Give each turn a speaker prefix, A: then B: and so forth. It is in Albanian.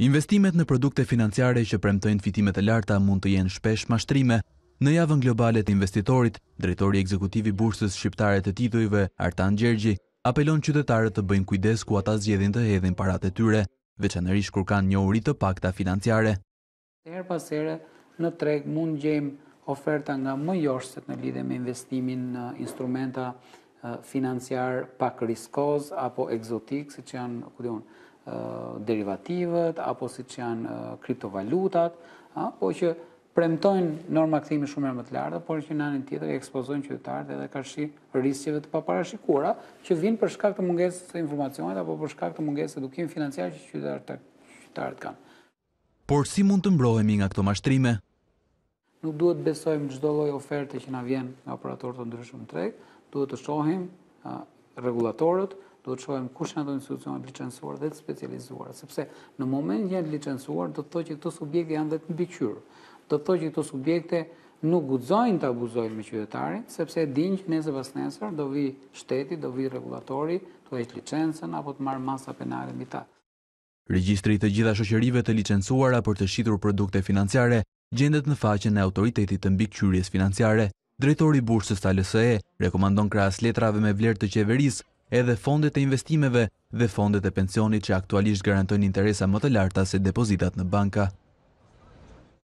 A: Investimet në produkte financiare që premtojnë fitimet e larta mund të jenë shpesh mashtrime. Në javën globalet investitorit, drejtori ekzekutivi bursës shqiptare të titujve, Artan Gjergji, apelon qytetarët të bëjnë kujdes ku ata zgjedhin të hedhin parat e tyre, veçanërish kur kanë një uri të pakta financiare.
B: Herë pasere, në treg mund gjejmë oferta nga më joshtet në lidhe me investimin në instrumenta financiar pak riskoz apo egzotik, si që janë, kudion, derivativët, apo si që janë kriptovalutat, apo që premtojnë norma këthimi shumë e më të lartë, por që në anën tjetër e ekspozojnë qytetarët edhe shi rrisjeve të paparashikura, që vinë për shkak të mungesë të informacionet, apo për shkak të mungesë edukim financiar që qytetarët kanë.
A: Por si mund të mbrohemi nga këto mashtrime?
B: Nuk duhet besojmë gjdo loj oferte që na vjen nga operatorët të ndryshmë të regë, duhet të shohim regulatorët, do të shohim kush janë ato institucione licencuara dhe të specializuara, sepse në moment janë licencuar, do të thotë që këto subjekte janë vetë mbikëqyr. Do të thotë që këto subjekte nuk guxojnë të abuzojnë me qytetarin, sepse dinë që nëse pas nesër do vi shteti, do vi rregullatori, të heqë licencën apo të marr masa penale mbi ta.
A: Regjistri i të gjitha shoqërive të licencuara për të shitur produkte financiare gjendet në faqen e autoritetit të mbikëqyrjes financiare. Drejtori i Bursës së ALSE rekomandon krahas letrave me vlerë të qeverisë edhe fondet e investimeve dhe fondet e pensionit që aktualisht garantojnë interesa më të larta se depozitat në banka